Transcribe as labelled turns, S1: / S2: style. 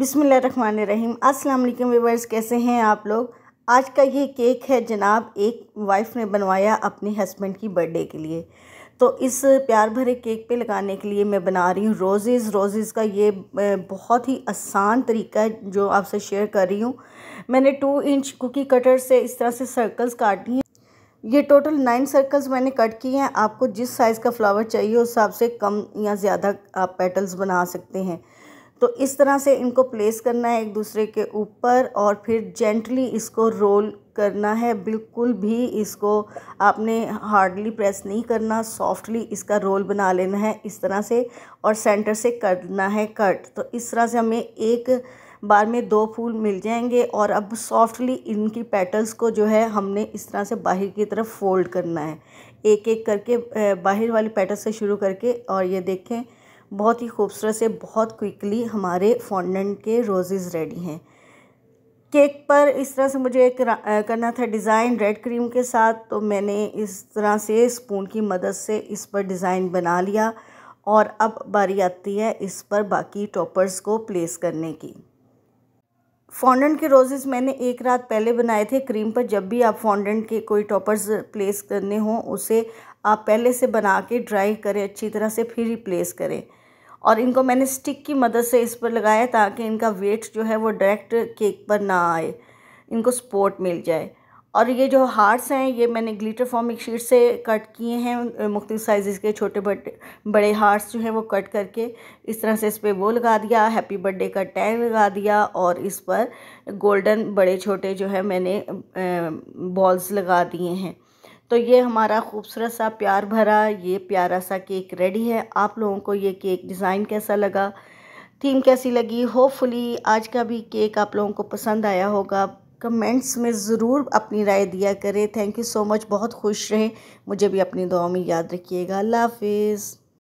S1: run अस्सलाम वालेकुम viewers कैसे हैं आप लोग आज का ये केक है जनाब एक वाइफ ने बनवाया अपने हस्बैंड की बर्थडे के लिए तो इस प्यार भरे केक पे लगाने के लिए मैं बना रही हूँ रोज़ेज़ रोज़ेज़ का ये बहुत ही आसान तरीका है जो आपसे शेयर कर रही हूँ मैंने टू इंच कुकी कटर से इस तरह से सर्कल्स काटी हैं ये टोटल नाइन सर्कल्स मैंने कट किए हैं आपको जिस साइज़ का फ्लावर चाहिए उस हिसाब से कम या ज़्यादा आप पेटल्स बना सकते हैं तो इस तरह से इनको प्लेस करना है एक दूसरे के ऊपर और फिर जेंटली इसको रोल करना है बिल्कुल भी इसको आपने हार्डली प्रेस नहीं करना सॉफ्टली इसका रोल बना लेना है इस तरह से और सेंटर से करना है कट तो इस तरह से हमें एक बार में दो फूल मिल जाएंगे और अब सॉफ्टली इनकी पेटल्स को जो है हमने इस तरह से बाहर की तरफ फोल्ड करना है एक एक करके बाहर वाली पेटल से शुरू करके और ये देखें बहुत ही खूबसूरत से बहुत क्विकली हमारे फॉन्डेंट के रोज़ेस रेडी हैं केक पर इस तरह से मुझे एक करना था डिज़ाइन रेड क्रीम के साथ तो मैंने इस तरह से स्पून की मदद से इस पर डिज़ाइन बना लिया और अब बारी आती है इस पर बाकी टॉपर्स को प्लेस करने की फॉन्डेंट के रोजेज़ मैंने एक रात पहले बनाए थे क्रीम पर जब भी आप फॉन्डेंट के कोई टॉपर्स प्लेस करने हों उसे आप पहले से बना के ड्राई करें अच्छी तरह से फिर ही प्लेस करें और इनको मैंने स्टिक की मदद से इस पर लगाया ताकि इनका वेट जो है वो डायरेक्ट केक पर ना आए इनको सपोर्ट मिल जाए और ये जो हार्ट्स हैं ये मैंने ग्लिटर फॉर्मिक शीट से कट किए हैं मुख्तु साइज़ के छोटे बड़े बड़े हार्ट्स जो हैं वो कट करके इस तरह से इस पर वो लगा दिया हैप्पी बर्थडे का टैग लगा दिया और इस पर गोल्डन बड़े छोटे जो है मैंने बॉल्स लगा दिए हैं तो ये हमारा खूबसूरत सा प्यार भरा ये प्यारा सा केक रेडी है आप लोगों को ये केक डिज़ाइन कैसा लगा थीम कैसी लगी होपफुली आज का भी केक आप लोगों को पसंद आया होगा कमेंट्स में ज़रूर अपनी राय दिया करें थैंक यू सो मच बहुत खुश रहें मुझे भी अपनी दुआ में याद रखिएगा अल्लाह हाफिज़